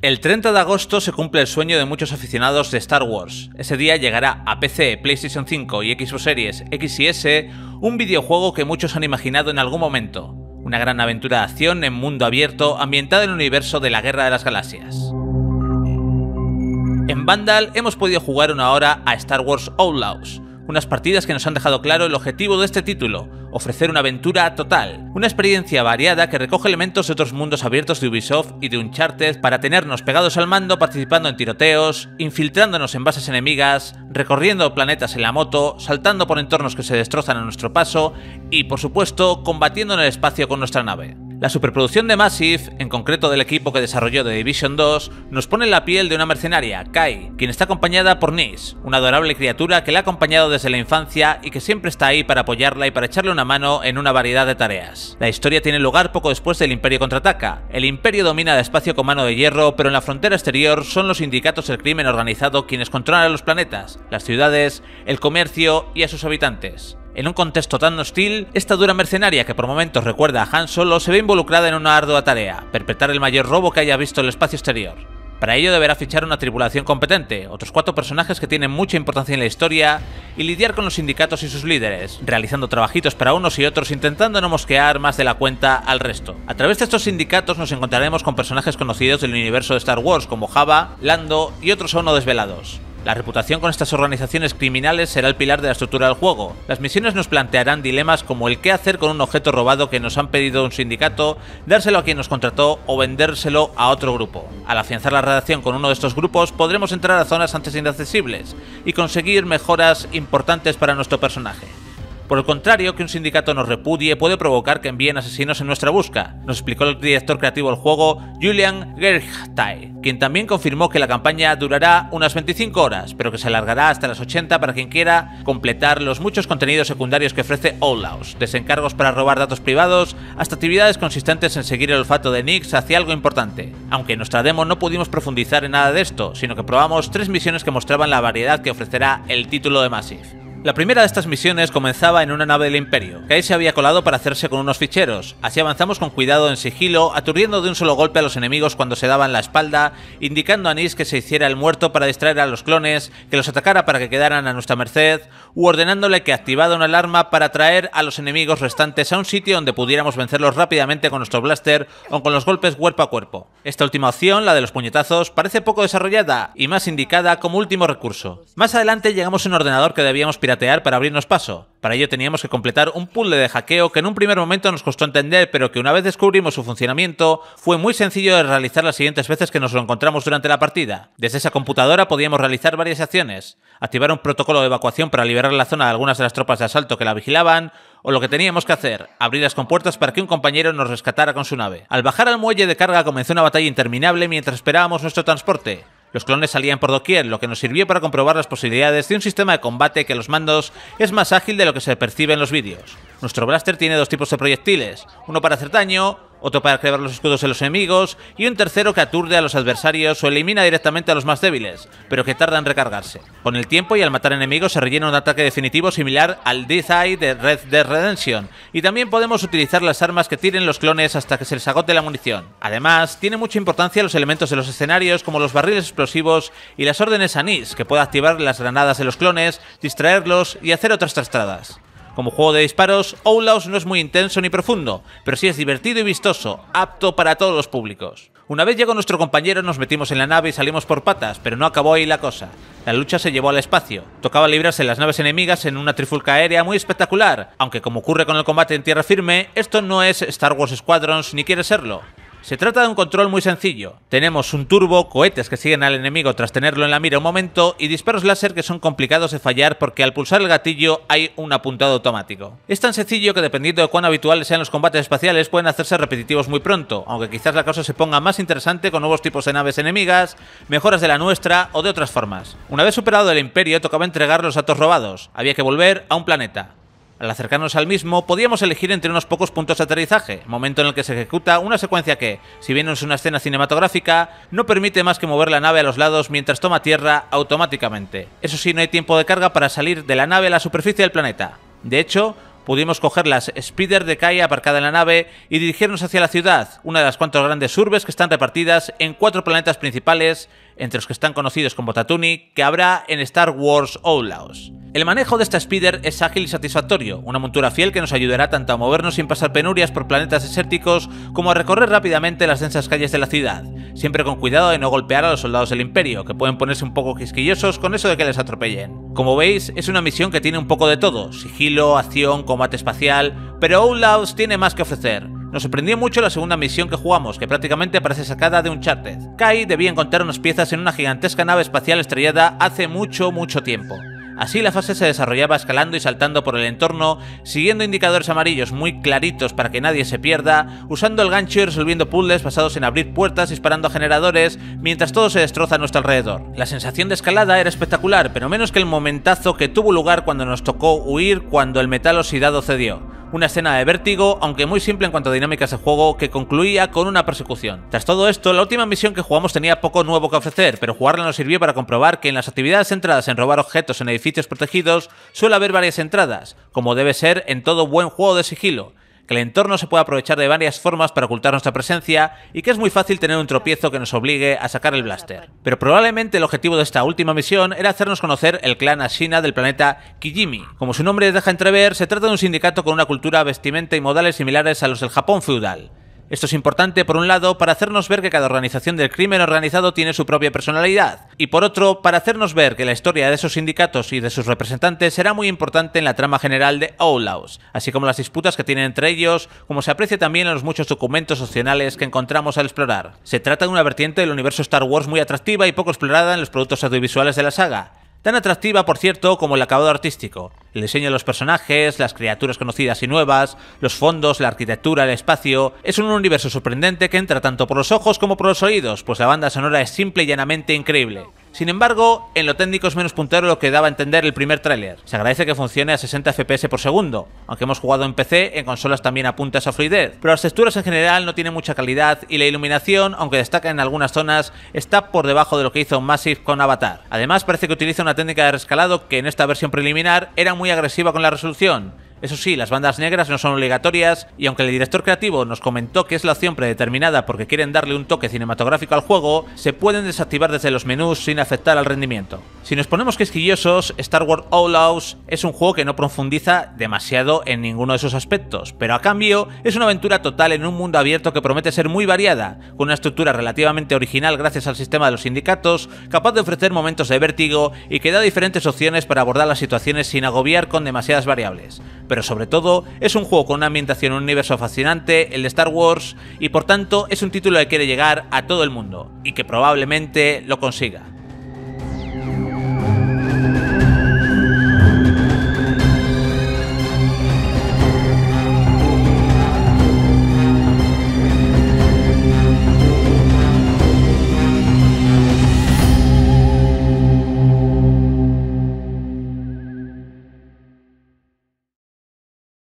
El 30 de agosto se cumple el sueño de muchos aficionados de Star Wars. Ese día llegará a PC, PlayStation 5 y Xbox Series X y S un videojuego que muchos han imaginado en algún momento. Una gran aventura de acción en mundo abierto ambientada en el universo de la Guerra de las Galaxias. En Vandal hemos podido jugar una hora a Star Wars Outlaws, unas partidas que nos han dejado claro el objetivo de este título, ofrecer una aventura total, una experiencia variada que recoge elementos de otros mundos abiertos de Ubisoft y de Uncharted para tenernos pegados al mando participando en tiroteos, infiltrándonos en bases enemigas, recorriendo planetas en la moto, saltando por entornos que se destrozan a nuestro paso y, por supuesto, combatiendo en el espacio con nuestra nave. La superproducción de Massive, en concreto del equipo que desarrolló The Division 2, nos pone en la piel de una mercenaria, Kai, quien está acompañada por Nis, una adorable criatura que la ha acompañado desde la infancia y que siempre está ahí para apoyarla y para echarle una mano en una variedad de tareas. La historia tiene lugar poco después del Imperio contraataca. El Imperio domina el espacio con mano de hierro, pero en la frontera exterior son los sindicatos del crimen organizado quienes controlan a los planetas, las ciudades, el comercio y a sus habitantes. En un contexto tan hostil, esta dura mercenaria que por momentos recuerda a Han Solo se ve involucrada en una ardua tarea, perpetrar el mayor robo que haya visto el espacio exterior. Para ello deberá fichar una tripulación competente, otros cuatro personajes que tienen mucha importancia en la historia, y lidiar con los sindicatos y sus líderes, realizando trabajitos para unos y otros intentando no mosquear más de la cuenta al resto. A través de estos sindicatos nos encontraremos con personajes conocidos del universo de Star Wars como Java, Lando y otros aún no desvelados. La reputación con estas organizaciones criminales será el pilar de la estructura del juego. Las misiones nos plantearán dilemas como el qué hacer con un objeto robado que nos han pedido un sindicato, dárselo a quien nos contrató o vendérselo a otro grupo. Al afianzar la relación con uno de estos grupos podremos entrar a zonas antes inaccesibles y conseguir mejoras importantes para nuestro personaje. Por el contrario, que un sindicato nos repudie puede provocar que envíen asesinos en nuestra busca, nos explicó el director creativo del juego, Julian Gerghtai, quien también confirmó que la campaña durará unas 25 horas, pero que se alargará hasta las 80 para quien quiera completar los muchos contenidos secundarios que ofrece Outlaws, desencargos para robar datos privados, hasta actividades consistentes en seguir el olfato de Nix hacia algo importante. Aunque en nuestra demo no pudimos profundizar en nada de esto, sino que probamos tres misiones que mostraban la variedad que ofrecerá el título de Massive. La primera de estas misiones comenzaba en una nave del Imperio. que ahí se había colado para hacerse con unos ficheros, así avanzamos con cuidado en sigilo, aturdiendo de un solo golpe a los enemigos cuando se daban la espalda, indicando a Nis que se hiciera el muerto para distraer a los clones, que los atacara para que quedaran a nuestra merced, u ordenándole que activara una alarma para traer a los enemigos restantes a un sitio donde pudiéramos vencerlos rápidamente con nuestro blaster o con los golpes cuerpo a cuerpo. Esta última opción, la de los puñetazos, parece poco desarrollada y más indicada como último recurso. Más adelante llegamos a un ordenador que debíamos para abrirnos paso. Para ello teníamos que completar un puzzle de hackeo que en un primer momento nos costó entender, pero que una vez descubrimos su funcionamiento, fue muy sencillo de realizar las siguientes veces que nos lo encontramos durante la partida. Desde esa computadora podíamos realizar varias acciones, activar un protocolo de evacuación para liberar la zona de algunas de las tropas de asalto que la vigilaban, o lo que teníamos que hacer, abrir las compuertas para que un compañero nos rescatara con su nave. Al bajar al muelle de carga comenzó una batalla interminable mientras esperábamos nuestro transporte. Los clones salían por doquier, lo que nos sirvió para comprobar las posibilidades de un sistema de combate que los mandos es más ágil de lo que se percibe en los vídeos. Nuestro blaster tiene dos tipos de proyectiles, uno para hacer daño otro para quebrar los escudos de los enemigos y un tercero que aturde a los adversarios o elimina directamente a los más débiles, pero que tarda en recargarse. Con el tiempo y al matar enemigos se rellena un ataque definitivo similar al Death Eye de Red Dead Redemption, y también podemos utilizar las armas que tiren los clones hasta que se les agote la munición. Además, tiene mucha importancia los elementos de los escenarios como los barriles explosivos y las órdenes anís, que puede activar las granadas de los clones, distraerlos y hacer otras trastradas. Como juego de disparos, Outlaws no es muy intenso ni profundo, pero sí es divertido y vistoso, apto para todos los públicos. Una vez llegó nuestro compañero nos metimos en la nave y salimos por patas, pero no acabó ahí la cosa. La lucha se llevó al espacio. Tocaba librarse las naves enemigas en una trifulca aérea muy espectacular, aunque como ocurre con el combate en tierra firme, esto no es Star Wars Squadrons ni quiere serlo. Se trata de un control muy sencillo. Tenemos un turbo, cohetes que siguen al enemigo tras tenerlo en la mira un momento y disparos láser que son complicados de fallar porque al pulsar el gatillo hay un apuntado automático. Es tan sencillo que dependiendo de cuán habituales sean los combates espaciales pueden hacerse repetitivos muy pronto, aunque quizás la cosa se ponga más interesante con nuevos tipos de naves enemigas, mejoras de la nuestra o de otras formas. Una vez superado el imperio tocaba entregar los datos robados. Había que volver a un planeta. Al acercarnos al mismo, podíamos elegir entre unos pocos puntos de aterrizaje, momento en el que se ejecuta una secuencia que, si bien no es una escena cinematográfica, no permite más que mover la nave a los lados mientras toma tierra automáticamente. Eso sí, no hay tiempo de carga para salir de la nave a la superficie del planeta. De hecho, pudimos coger las Speeder de calle aparcada en la nave y dirigirnos hacia la ciudad, una de las cuantas grandes urbes que están repartidas en cuatro planetas principales entre los que están conocidos como Tatooine, que habrá en Star Wars Outlaws. El manejo de esta speeder es ágil y satisfactorio, una montura fiel que nos ayudará tanto a movernos sin pasar penurias por planetas desérticos como a recorrer rápidamente las densas calles de la ciudad, siempre con cuidado de no golpear a los soldados del imperio, que pueden ponerse un poco quisquillosos con eso de que les atropellen. Como veis, es una misión que tiene un poco de todo, sigilo, acción, combate espacial, pero Outlaws tiene más que ofrecer. Nos sorprendió mucho la segunda misión que jugamos, que prácticamente parece sacada de un charted. Kai debía encontrar unas piezas en una gigantesca nave espacial estrellada hace mucho, mucho tiempo. Así la fase se desarrollaba escalando y saltando por el entorno, siguiendo indicadores amarillos muy claritos para que nadie se pierda, usando el gancho y resolviendo puzzles basados en abrir puertas disparando generadores mientras todo se destroza a nuestro alrededor. La sensación de escalada era espectacular, pero menos que el momentazo que tuvo lugar cuando nos tocó huir cuando el metal oxidado cedió una escena de vértigo, aunque muy simple en cuanto a dinámicas de juego, que concluía con una persecución. Tras todo esto, la última misión que jugamos tenía poco nuevo que ofrecer, pero jugarla nos sirvió para comprobar que en las actividades centradas en robar objetos en edificios protegidos suele haber varias entradas, como debe ser en todo buen juego de sigilo, que el entorno se puede aprovechar de varias formas para ocultar nuestra presencia y que es muy fácil tener un tropiezo que nos obligue a sacar el blaster. Pero probablemente el objetivo de esta última misión era hacernos conocer el clan Ashina del planeta Kijimi. Como su nombre deja entrever, se trata de un sindicato con una cultura, vestimenta y modales similares a los del Japón feudal. Esto es importante, por un lado, para hacernos ver que cada organización del crimen organizado tiene su propia personalidad, y por otro, para hacernos ver que la historia de esos sindicatos y de sus representantes será muy importante en la trama general de Outlaws, así como las disputas que tienen entre ellos, como se aprecia también en los muchos documentos opcionales que encontramos al explorar. Se trata de una vertiente del universo Star Wars muy atractiva y poco explorada en los productos audiovisuales de la saga, tan atractiva, por cierto, como el acabado artístico. El diseño de los personajes, las criaturas conocidas y nuevas, los fondos, la arquitectura, el espacio... Es un universo sorprendente que entra tanto por los ojos como por los oídos, pues la banda sonora es simple y llanamente increíble. Sin embargo, en lo técnico es menos puntero lo que daba a entender el primer tráiler. Se agradece que funcione a 60 FPS por segundo, aunque hemos jugado en PC, en consolas también apunta esa fluidez, pero las texturas en general no tienen mucha calidad y la iluminación, aunque destaca en algunas zonas, está por debajo de lo que hizo Massive con Avatar. Además, parece que utiliza una técnica de rescalado que en esta versión preliminar era muy agresiva con la resolución eso sí, las bandas negras no son obligatorias y aunque el director creativo nos comentó que es la opción predeterminada porque quieren darle un toque cinematográfico al juego, se pueden desactivar desde los menús sin afectar al rendimiento. Si nos ponemos quisquillosos, Star Wars Outlaws es un juego que no profundiza demasiado en ninguno de esos aspectos, pero a cambio es una aventura total en un mundo abierto que promete ser muy variada, con una estructura relativamente original gracias al sistema de los sindicatos, capaz de ofrecer momentos de vértigo y que da diferentes opciones para abordar las situaciones sin agobiar con demasiadas variables pero sobre todo es un juego con una ambientación, un universo fascinante, el de Star Wars, y por tanto es un título que quiere llegar a todo el mundo, y que probablemente lo consiga.